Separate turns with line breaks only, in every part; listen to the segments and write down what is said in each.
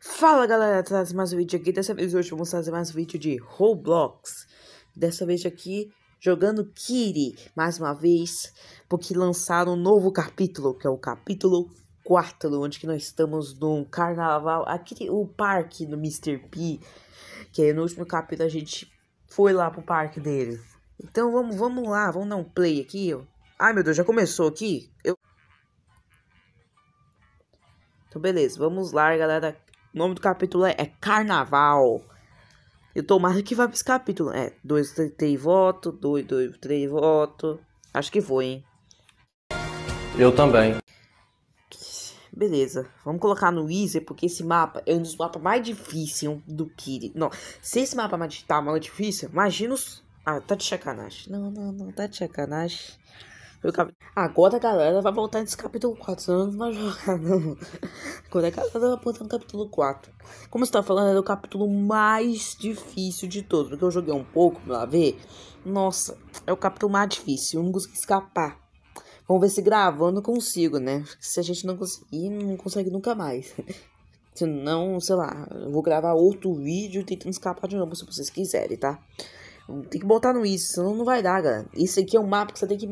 Fala galera, tá traz mais um vídeo aqui. Dessa vez hoje vamos fazer mais um vídeo de Roblox. Dessa vez aqui jogando Kiri mais uma vez, porque lançaram um novo capítulo, que é o capítulo 4, onde que nós estamos num carnaval, aqui o parque do Mr. P, que aí no último capítulo a gente foi lá pro parque dele. Então vamos, vamos lá, vamos dar um play aqui, ó. Ai meu Deus, já começou aqui? Eu... Então beleza, vamos lá galera, o nome do capítulo é, é Carnaval. Eu tô mais que vai pra esse capítulo. É, dois três votos, dois dois três votos. Acho que foi, hein? Eu também. Beleza, vamos colocar no Easy, porque esse mapa é um dos mapas mais difíceis do Kiri. Não, se esse mapa tá mais difícil, imagina os... Ah, tá de sacanagem. Não, não, não, tá de sacanagem. Foi o cap... Agora a galera vai voltar nesse capítulo 4, senão não vai jogar, não. Agora a galera vai voltar no capítulo 4. Como você tá falando, era o capítulo mais difícil de todos. Porque eu joguei um pouco pra ver. Nossa, é o capítulo mais difícil. Eu não consegui escapar. Vamos ver se gravando consigo, né? Se a gente não conseguir, não consegue nunca mais. Se não, sei lá, eu vou gravar outro vídeo tentando escapar de novo se vocês quiserem, tá? Tem que botar no isso, senão não vai dar, galera. Isso aqui é um mapa que você tem que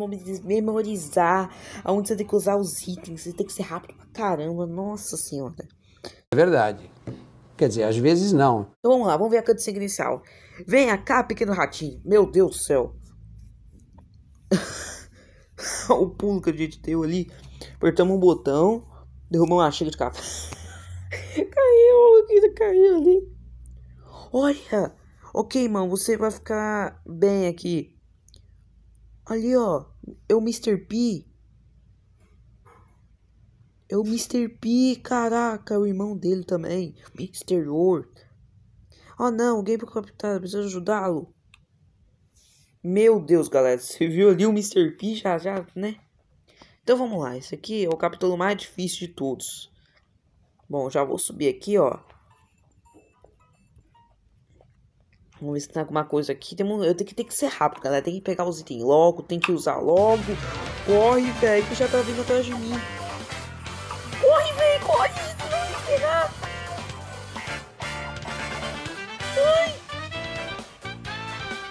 memorizar, aonde você tem que usar os itens, você tem que ser rápido pra caramba, nossa senhora. É verdade. Quer dizer, às vezes não. Então vamos lá, vamos ver a cutscene inicial. Vem cá, pequeno ratinho. Meu Deus do céu. o pulo que a gente deu ali. Apertamos um botão, derrubamos uma chega de capa caiu, caiu ali. Olha! Ok, irmão, você vai ficar bem aqui. Ali, ó. é o Mr. P. É o Mr. P, caraca, é o irmão dele também. Mr. Or. Oh ah, não, alguém pro capitão, precisa ajudá-lo. Meu Deus, galera, você viu ali o Mr. P já já, né? Então vamos lá, esse aqui é o capítulo mais difícil de todos. Bom, já vou subir aqui, ó. Vamos ver se tem alguma coisa aqui. Tem um, eu tenho que, tenho que ser rápido, galera. Tem que pegar os itens logo, tem que usar logo. Corre, velho, que já tá vindo atrás de mim. Corre, velho, corre! Não me pegar! Ai!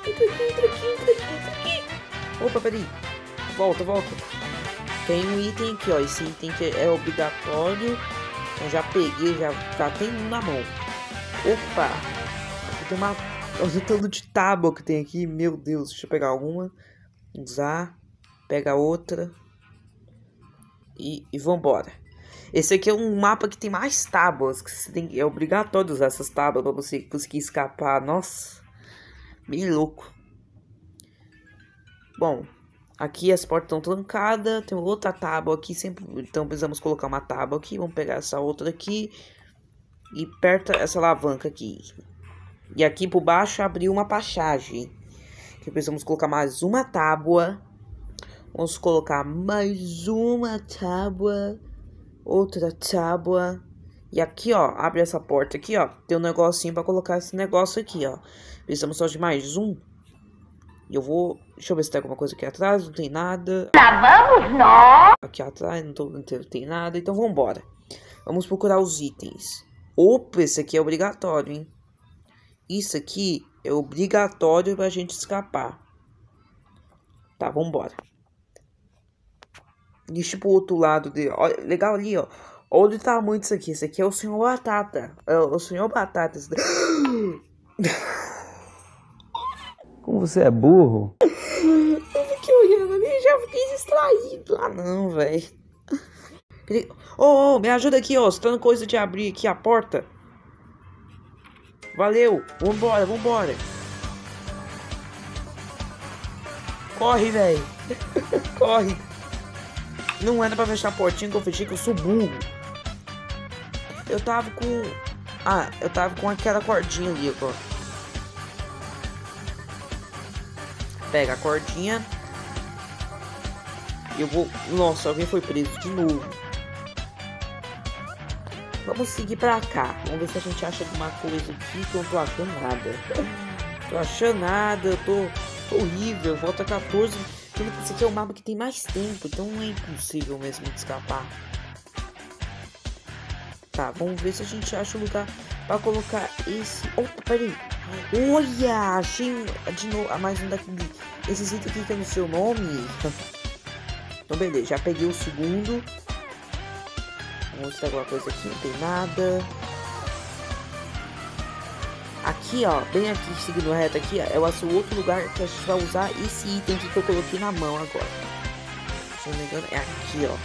Entra aqui, entra aqui, entra aqui, entra aqui! Opa, peraí. Volta, volta. Tem um item aqui, ó. Esse item aqui é obrigatório. Eu então, já peguei, já, já tem um na mão. Opa! Aqui tem uma Olha o tanto de tábua que tem aqui. Meu Deus, deixa eu pegar uma. Usar. Pega outra. E, e vambora. Esse aqui é um mapa que tem mais tábuas. Que você tem, é obrigatório usar essas tábuas para você conseguir escapar. Nossa. meio louco. Bom. Aqui as portas estão trancadas. Tem outra tábua aqui. Sempre, então precisamos colocar uma tábua aqui. Vamos pegar essa outra aqui. E aperta essa alavanca aqui. E aqui por baixo abriu uma pastagem. Que precisamos colocar mais uma tábua. Vamos colocar mais uma tábua. Outra tábua. E aqui, ó, abre essa porta aqui, ó. Tem um negocinho pra colocar esse negócio aqui, ó. Precisamos só de mais um. E eu vou... Deixa eu ver se tem alguma coisa aqui atrás. Não tem nada. Lá vamos nós! Aqui atrás não, tô, não tem nada. Então, vambora. Vamos procurar os itens. Opa, esse aqui é obrigatório, hein? Isso aqui é obrigatório para a gente escapar. Tá, vamos embora. Deixa pro outro lado dele. Olha, legal ali, ó. Olha o tamanho disso aqui. Esse aqui é o senhor Batata. É o senhor Batata. Como você é burro? Eu fiquei olhando ali já fiquei distraído. Ah, não, velho. Ô, oh, oh, me ajuda aqui, ó. Oh, você tá coisa de abrir aqui a porta. Valeu, vambora, vambora. Corre, velho. Corre. Não era pra fechar a portinha que eu fechei, que eu sou burro. Eu tava com... Ah, eu tava com aquela cordinha ali ó. Pega a cordinha. Eu vou... Nossa, alguém foi preso de novo. Vamos seguir pra cá. Vamos ver se a gente acha alguma coisa aqui que eu não tô achando nada. tô achando nada, eu tô, tô horrível. Volta 14. Esse aqui é o mapa que tem mais tempo, então não é impossível mesmo de escapar. Tá, vamos ver se a gente acha um lugar pra colocar esse. Opa, peraí. Olha, achei de novo A ah, mais um daqui. Esse item aqui que é no seu nome. Então, beleza, já peguei o segundo. Vamos mostrar alguma coisa aqui, não tem nada. Aqui, ó, bem aqui, seguindo reto aqui, ó, é o seu outro lugar que a gente vai usar esse item que eu coloquei na mão agora. Se não me engano, é aqui, ó.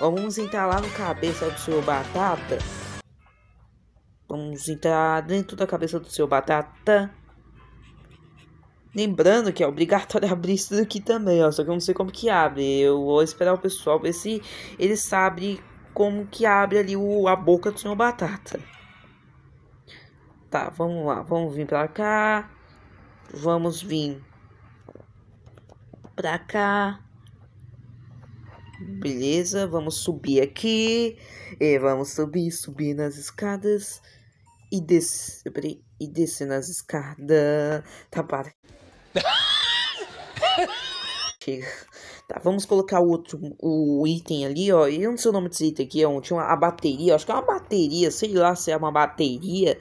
Boa. vamos entrar lá no cabeça do seu Batata. Vamos entrar dentro da cabeça do seu Batata. Lembrando que é obrigatório abrir isso daqui também, ó. Só que eu não sei como que abre. Eu vou esperar o pessoal ver se eles sabem como que abre ali o, a boca do senhor Batata. Tá, vamos lá. Vamos vir pra cá. Vamos vir pra cá. Beleza, vamos subir aqui. E vamos subir, subir nas escadas. E descer, e descer nas escadas. Tá, para. tá, vamos colocar o outro o item ali, ó. Eu não sei o nome desse item aqui, ó. É tinha uma, a bateria, acho que é uma bateria, sei lá se é uma bateria.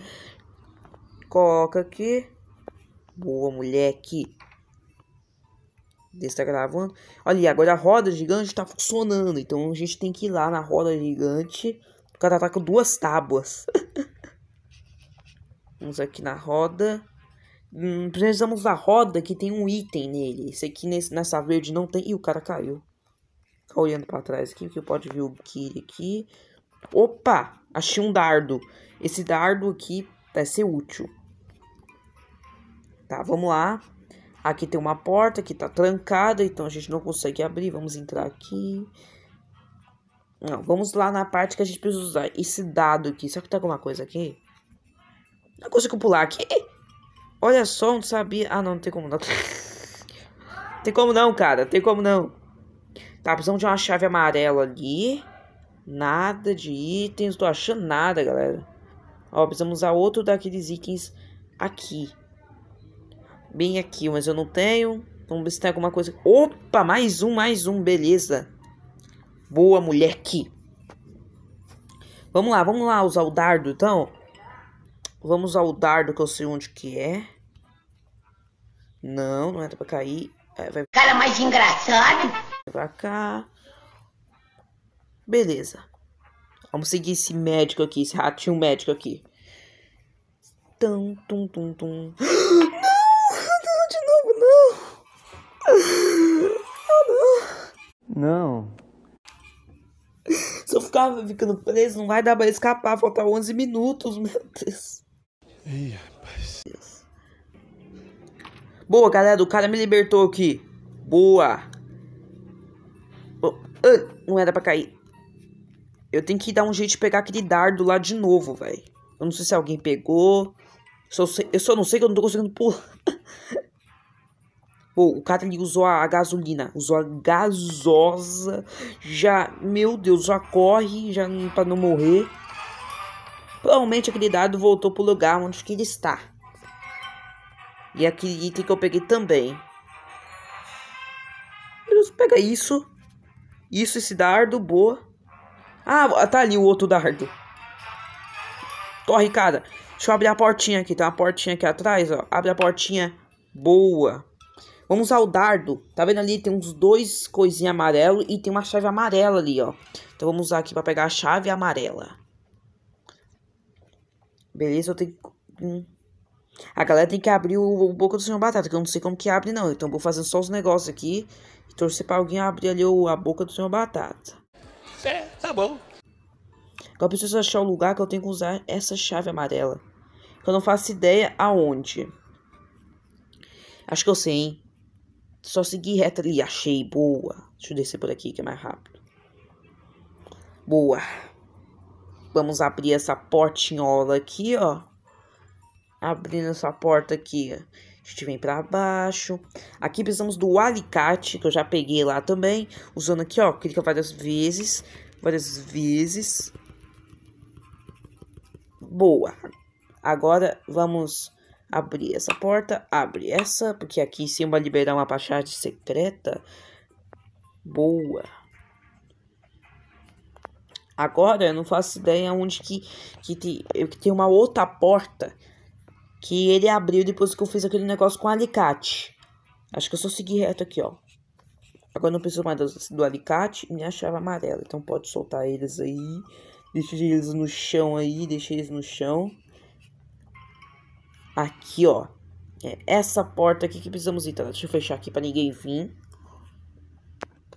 Coloca aqui. Boa, moleque. Desse tá gravando. Olha, aí, agora a roda gigante tá funcionando. Então a gente tem que ir lá na roda gigante. O cara tá com duas tábuas. vamos aqui na roda. Hum, precisamos da roda que tem um item nele. Esse aqui nesse, nessa verde não tem. e o cara caiu. Tá olhando para trás aqui, que pode ver o Kiri aqui. Opa! Achei um dardo. Esse dardo aqui vai ser útil. Tá, vamos lá. Aqui tem uma porta que tá trancada, então a gente não consegue abrir. Vamos entrar aqui. Não, vamos lá na parte que a gente precisa usar. Esse dado aqui. Será que tem alguma coisa aqui? Não consigo pular aqui. Olha só, não sabia. Ah, não, não tem como não. tem como não, cara. Tem como não. Tá, precisamos de uma chave amarela ali. Nada de itens. Tô achando nada, galera. Ó, precisamos usar outro daqueles itens aqui. Bem aqui, mas eu não tenho. Vamos ver se tem alguma coisa. Opa, mais um, mais um. Beleza. Boa, moleque. Vamos lá, vamos lá usar o dardo, então. Vamos ao dardo que eu sei onde que é. Não, não é pra cair. É, vai... Cara mais engraçado. Vai Pra cá. Beleza. Vamos seguir esse médico aqui, esse ratinho médico aqui. Tum, tum, tum, tum. Não! Não, de novo, não! Ah, não! Não. Se eu ficar ficando preso, não vai dar pra escapar. Faltar 11 minutos, meu Deus. Ih, rapaz. Boa, galera. O cara me libertou aqui. Boa. Oh, não era pra cair. Eu tenho que dar um jeito de pegar aquele dardo lá de novo, velho. Eu não sei se alguém pegou. Só sei, eu só não sei que eu não tô conseguindo pular. Pô, o cara ali usou a, a gasolina. Usou a gasosa. Já, meu Deus, já corre já, pra não morrer. Provavelmente aquele dado voltou pro lugar onde ele está. E aquele item que eu peguei também. Deus, pega isso. Isso, esse dardo, boa. Ah, tá ali o outro dardo. Corre, cara. Deixa eu abrir a portinha aqui. Tem uma portinha aqui atrás, ó. Abre a portinha. Boa. Vamos usar o dardo. Tá vendo ali? Tem uns dois coisinhas amarelo e tem uma chave amarela ali, ó. Então vamos usar aqui pra pegar a chave amarela. Beleza? Eu tenho que... Hum. A galera tem que abrir o, o boca do Senhor Batata, que eu não sei como que abre não. Então vou fazer só os negócios aqui e torcer pra alguém abrir ali o, a boca do Senhor Batata. É, tá bom. Agora preciso achar o lugar que eu tenho que usar essa chave amarela. Que eu não faço ideia aonde. Acho que eu sei, hein? Só seguir reto ali, achei, boa. Deixa eu descer por aqui que é mais rápido. Boa. Vamos abrir essa portinhola aqui, ó. Abrindo essa porta aqui, ó. A gente vem pra baixo. Aqui precisamos do alicate, que eu já peguei lá também. Usando aqui, ó. Clica várias vezes. Várias vezes. Boa. Agora vamos abrir essa porta. Abre essa, porque aqui em cima vai liberar uma passagem secreta. Boa. Agora eu não faço ideia onde que, que, tem, que tem uma outra porta que ele abriu depois que eu fiz aquele negócio com alicate. Acho que eu só segui reto aqui, ó. Agora não preciso mais do, do alicate e minha chave amarela. Então pode soltar eles aí. Deixa eles no chão aí, deixa eles no chão. Aqui, ó. É essa porta aqui que precisamos entrar. Tá? Deixa eu fechar aqui pra ninguém vir.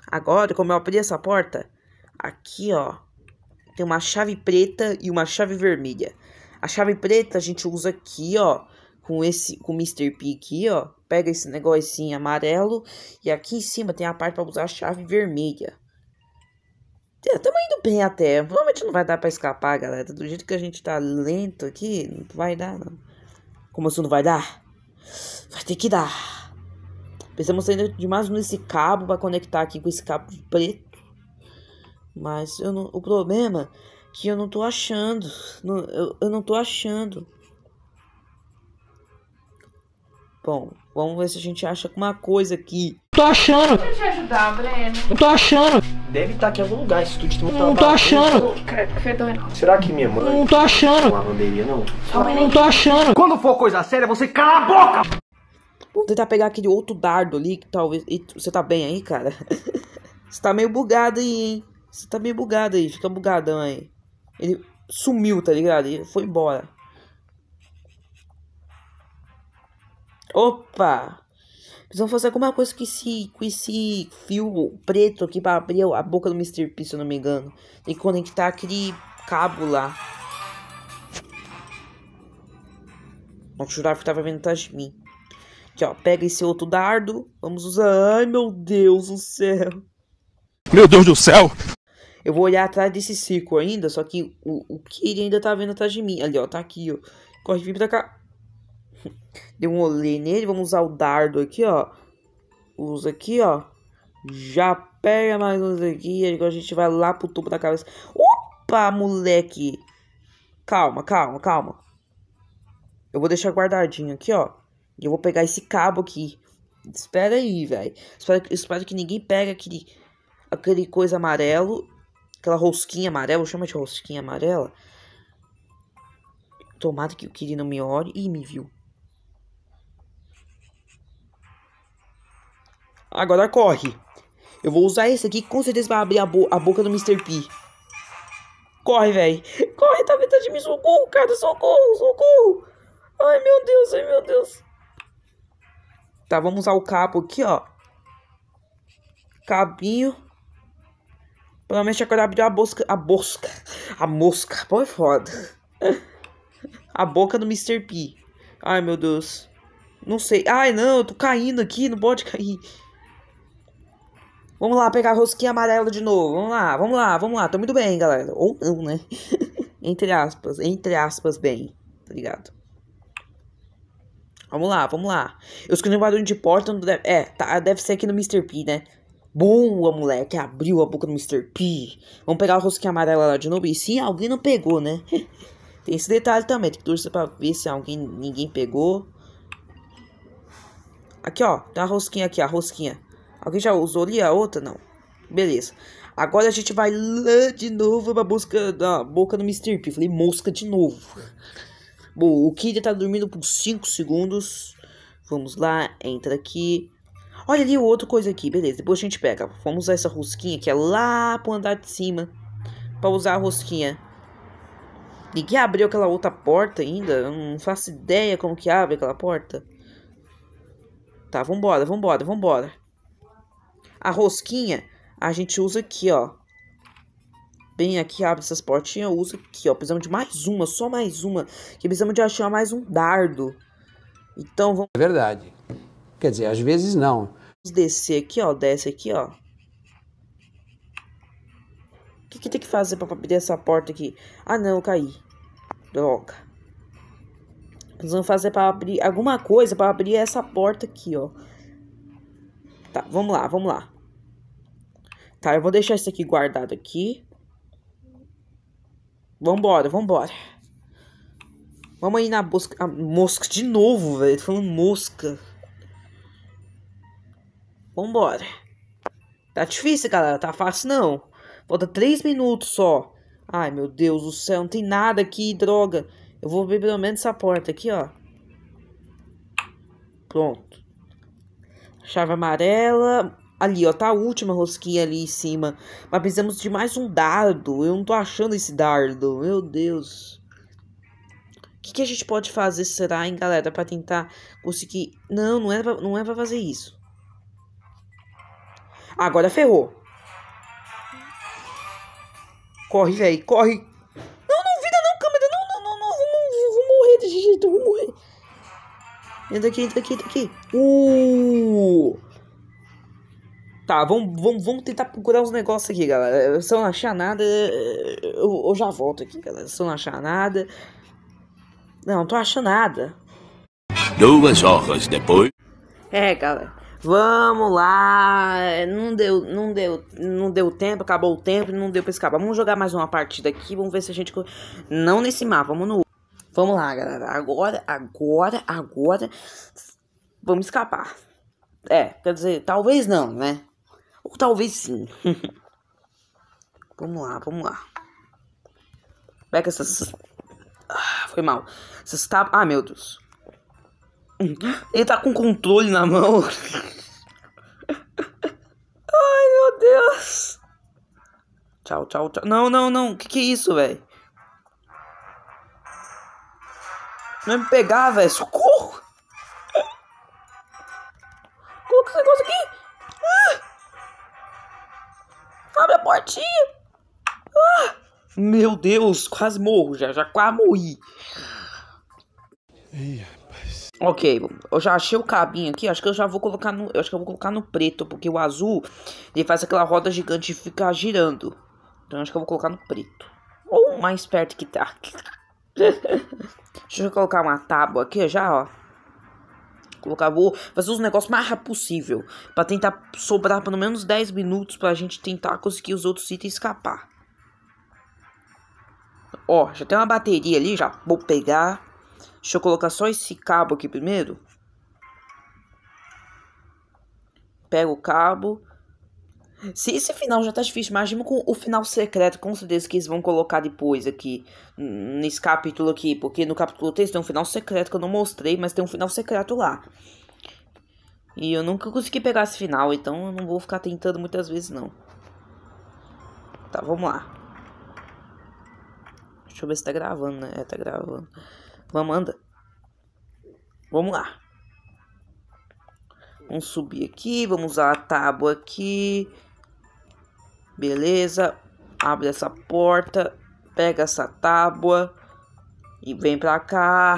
Agora, como eu abri essa porta, aqui, ó tem uma chave preta e uma chave vermelha. A chave preta a gente usa aqui, ó, com esse, com o Mr. P aqui, ó. Pega esse negocinho assim, amarelo e aqui em cima tem a parte para usar a chave vermelha. É, tamo indo bem até. Provavelmente não vai dar para escapar, galera. Do jeito que a gente tá lento aqui, não vai dar, não. Como assim não vai dar? Vai ter que dar. Precisamos ainda de mais um desse cabo para conectar aqui com esse cabo preto. Mas eu não, o problema é que eu não tô achando. Não, eu, eu não tô achando. Bom, vamos ver se a gente acha alguma coisa aqui. Tô achando! Deixa eu te ajudar, Breno. Não tô achando! Deve estar tá aqui em algum lugar, esse estúdio tem Não tô achando! Será que minha mãe. Não tô achando! não? não tô achando! Quando for coisa séria, você cala a boca! Vou tentar pegar aquele outro dardo ali, que talvez. E, você tá bem aí, cara? você tá meio bugado aí, hein? Você tá meio bugado aí, fica bugadão aí. Ele sumiu, tá ligado? Ele foi embora. Opa! Precisamos fazer alguma coisa com esse, com esse fio preto aqui pra abrir a boca do Mr. P, se eu não me engano. Tem que conectar aquele cabo lá. O Juraf tava vendo atrás de mim. Aqui, ó. Pega esse outro dardo. Vamos usar. Ai, meu Deus do céu. Meu Deus do céu! Eu vou olhar atrás desse círculo ainda, só que o, o ele ainda tá vendo atrás de mim. Ali, ó, tá aqui, ó. Corre, vem pra cá. Deu um olê nele, vamos usar o dardo aqui, ó. Usa aqui, ó. Já pega mais uns aqui, agora a gente vai lá pro topo da cabeça. Opa, moleque! Calma, calma, calma. Eu vou deixar guardadinho aqui, ó. E eu vou pegar esse cabo aqui. Espera aí, velho. Espero, espero que ninguém pegue aquele, aquele coisa amarelo aquela rosquinha amarela, chama de rosquinha amarela. Tomara que o querido não me olhe e me viu. Agora corre. Eu vou usar esse aqui, com certeza vai abrir a, bo a boca do Mr. P. Corre, velho. Corre, tá vendo? Tá de mim. Socorro, cara. Socorro, socorro. Ai, meu Deus, ai, meu Deus. Tá, vamos usar o cabo aqui, ó. Cabinho. Provavelmente é agora abriu a bosca. A bosca. A mosca. Pô, é foda. A boca do Mr. P. Ai, meu Deus. Não sei. Ai, não, eu tô caindo aqui, não pode cair. Vamos lá, pegar a rosquinha amarela de novo. Vamos lá, vamos lá, vamos lá. Tô muito bem, galera. Ou não, né? entre aspas, entre aspas, bem. Tá ligado? Vamos lá, vamos lá. Eu escutei um barulho de porta. Deve... É, tá, deve ser aqui no Mr. P, né? Boa, moleque, abriu a boca do Mr. P. Vamos pegar a rosquinha amarela lá de novo. E se alguém não pegou, né? Tem esse detalhe também, tem que torcer pra ver se alguém, ninguém pegou. Aqui, ó, tem a rosquinha aqui, a rosquinha. Alguém já usou ali a outra? Não. Beleza. Agora a gente vai lá de novo pra busca da boca do Mr. P. Falei mosca de novo. Bom, o Kid tá dormindo por 5 segundos. Vamos lá, entra aqui. Olha ali outra coisa aqui, beleza. Depois a gente pega. Vamos usar essa rosquinha que é lá pro andar de cima. Pra usar a rosquinha. Ninguém abriu aquela outra porta ainda. Eu não faço ideia como que abre aquela porta. Tá, vambora, vambora, vambora. A rosquinha a gente usa aqui, ó. Bem aqui, abre essas portinhas, usa aqui, ó. Precisamos de mais uma, só mais uma. Que precisamos de achar mais um dardo. Então vamos... É verdade. Quer dizer, às vezes não. Descer aqui, ó, desce aqui, ó. O que, que tem que fazer pra abrir essa porta aqui? Ah, não, eu caí. Droga. Nós vamos fazer pra abrir alguma coisa pra abrir essa porta aqui, ó. Tá, vamos lá, vamos lá. Tá, eu vou deixar isso aqui guardado aqui. Vambora, vambora. Vamos aí na busca... A ah, mosca de novo, velho. Tô falando mosca. Vambora. Tá difícil, galera. Tá fácil, não. Falta 3 minutos só. Ai, meu Deus do céu. Não tem nada aqui, droga. Eu vou abrir pelo menos essa porta aqui, ó. Pronto. Chave amarela. Ali, ó. Tá a última rosquinha ali em cima. Mas precisamos de mais um dardo. Eu não tô achando esse dardo. Meu Deus. O que, que, a gente pode fazer, será, hein, galera? Pra tentar conseguir... Não, não é pra, não é pra fazer isso. Agora ferrou. Corre, velho, corre. Não, não, vida não, câmera. Não, não, não, não. Vou, vou, vou morrer desse jeito, vou morrer. Entra aqui, entra aqui, entra aqui. Uh! Tá, vamos, vamos, vamos tentar procurar uns negócios aqui, galera. Se eu não achar nada, eu, eu já volto aqui, galera. Se eu não achar nada. Não, não tô achando nada. Duas horas depois. É, galera. Vamos lá, não deu, não deu, não deu tempo, acabou o tempo, não deu para escapar. Vamos jogar mais uma partida aqui, vamos ver se a gente não nesse mapa, vamos no Vamos lá, galera. Agora, agora, agora vamos escapar. É, quer dizer, talvez não, né? Ou talvez sim. vamos lá, vamos lá. Pega essas ah, foi mal. Essas tapas. Ah, meu Deus. Ele tá com controle na mão. Ai, meu Deus. Tchau, tchau, tchau. Não, não, não. Que que é isso, velho? Não vai é me pegar, velho. Socorro. Coloca esse negócio aqui. Ah. Abre a portinha. Ah. Meu Deus, quase morro já. Já quase morri. Ih, Ok, eu já achei o cabinho aqui, acho que eu já vou colocar no, acho que eu vou colocar no preto, porque o azul, ele faz aquela roda gigante e fica girando. Então acho que eu vou colocar no preto. Ou mais perto que tá. Deixa eu colocar uma tábua aqui já, ó. Colocar, vou fazer os negócios mais rápido possível, para tentar sobrar pelo menos 10 minutos pra gente tentar conseguir os outros itens escapar. Ó, já tem uma bateria ali, já vou pegar. Deixa eu colocar só esse cabo aqui primeiro. Pega o cabo. Se esse final já tá difícil, imagina com o final secreto, com certeza que eles vão colocar depois aqui, nesse capítulo aqui, porque no capítulo 3 tem um final secreto que eu não mostrei, mas tem um final secreto lá. E eu nunca consegui pegar esse final, então eu não vou ficar tentando muitas vezes não. Tá, vamos lá. Deixa eu ver se tá gravando, né? É, tá gravando. Vamos andar. Vamos lá. Vamos subir aqui. Vamos usar a tábua aqui. Beleza. Abre essa porta. Pega essa tábua. E vem pra cá.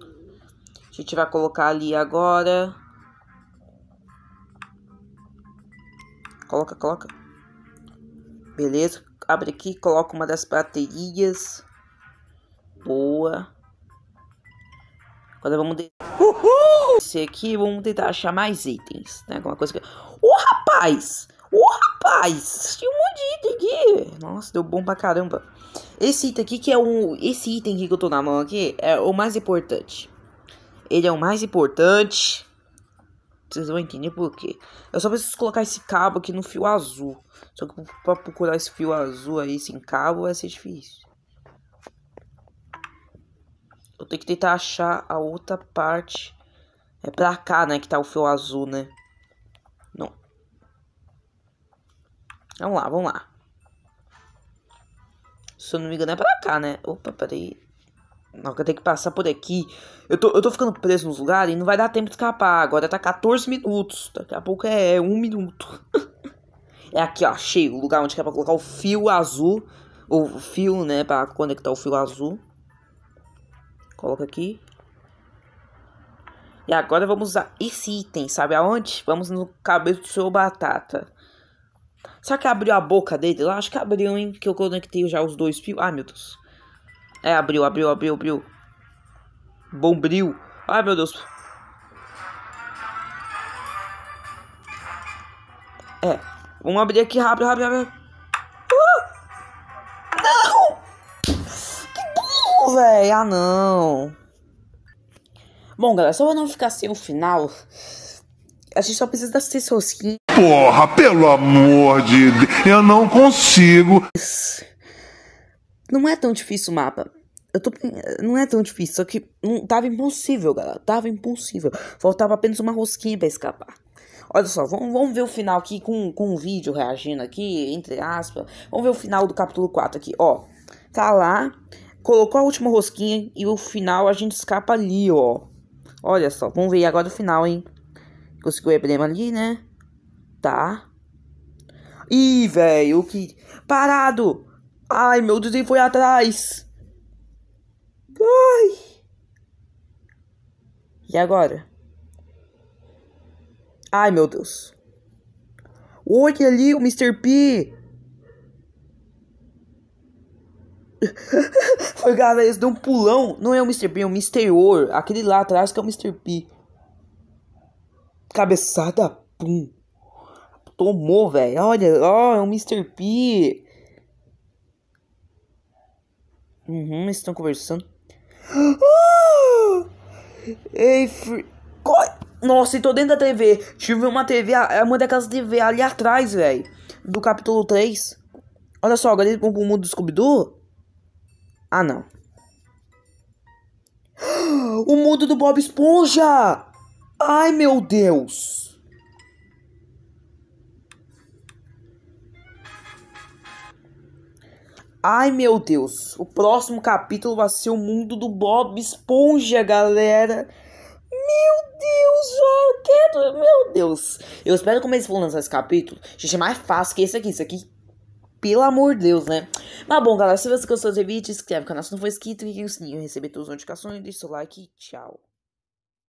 A gente vai colocar ali agora. Coloca, coloca. Beleza. Abre aqui. Coloca uma das baterias boa. Agora vamos descer aqui vamos tentar achar mais itens, né? Alguma coisa que... Ô, oh, rapaz! Ô, oh, rapaz! Tinha um monte de item aqui! Nossa, deu bom pra caramba. Esse item aqui, que é um... Esse item aqui que eu tô na mão aqui, é o mais importante. Ele é o mais importante. Vocês vão entender por quê. Eu só preciso colocar esse cabo aqui no fio azul. Só que pra procurar esse fio azul aí, sem cabo, vai ser difícil. Eu tenho que tentar achar a outra parte. É pra cá, né, que tá o fio azul, né? Não. Vamos lá, vamos lá. Se eu não me engano é pra cá, né? Opa, peraí. Não, que eu tenho que passar por aqui. Eu tô, eu tô ficando preso nos lugares e não vai dar tempo de escapar. Agora tá 14 minutos. Daqui a pouco é, é um minuto. é aqui, ó. Achei o lugar onde é pra colocar o fio azul. o fio, né? Pra conectar o fio azul. Coloca aqui. E agora vamos usar esse item, sabe aonde? Vamos no cabelo do seu batata. Será que abriu a boca dele lá? Acho que abriu, hein? Que eu conectei já os dois fios. Ai, meu Deus. É, abriu, abriu, abriu, abriu. Bombril. Ai, meu Deus. É. Vamos abrir aqui rápido, rápido, rápido. velho. Ah, não. Bom, galera, só pra não ficar sem o final, a gente só precisa das pessoas que. Porra, pelo amor de Deus, eu não consigo. Não é tão difícil o mapa. Eu tô. Não é tão difícil, só que não, tava impossível, galera. Tava impossível. Faltava apenas uma rosquinha pra escapar. Olha só, vamos, vamos ver o final aqui com, com um vídeo reagindo aqui, entre aspas. Vamos ver o final do capítulo 4 aqui, ó. Tá lá Colocou a última rosquinha e o final a gente escapa ali, ó. Olha só, vamos ver agora o final, hein. Conseguiu o emblema ali, né? Tá. Ih, velho, que... Parado! Ai, meu Deus, ele foi atrás! Ai! E agora? Ai, meu Deus. Olha ali o Mr. P. Foi, galera, eles deu um pulão. Não é o Mr. P, é o Mr. Or. Aquele lá atrás que é o Mr. P. Cabeçada, pum. Tomou, velho. Olha, ó, é o Mr. P. Uhum, eles estão conversando. Ei, fr... Nossa, e tô dentro da TV. Tive uma TV, é uma daquelas TV ali atrás, velho. Do capítulo 3. Olha só, galera, o mundo do Scooby-Doo. Ah, não. O mundo do Bob Esponja! Ai, meu Deus! Ai, meu Deus! O próximo capítulo vai ser o mundo do Bob Esponja, galera! Meu Deus, eu quero... Meu Deus! Eu espero que como eles vão lançar esse capítulo, gente, é mais fácil que esse aqui. Esse aqui pelo amor de Deus, né? Mas bom, galera, se você gostou do vídeo, se inscreve no canal se não for inscrito, clique no sininho, receber todas as notificações, deixa o like e tchau.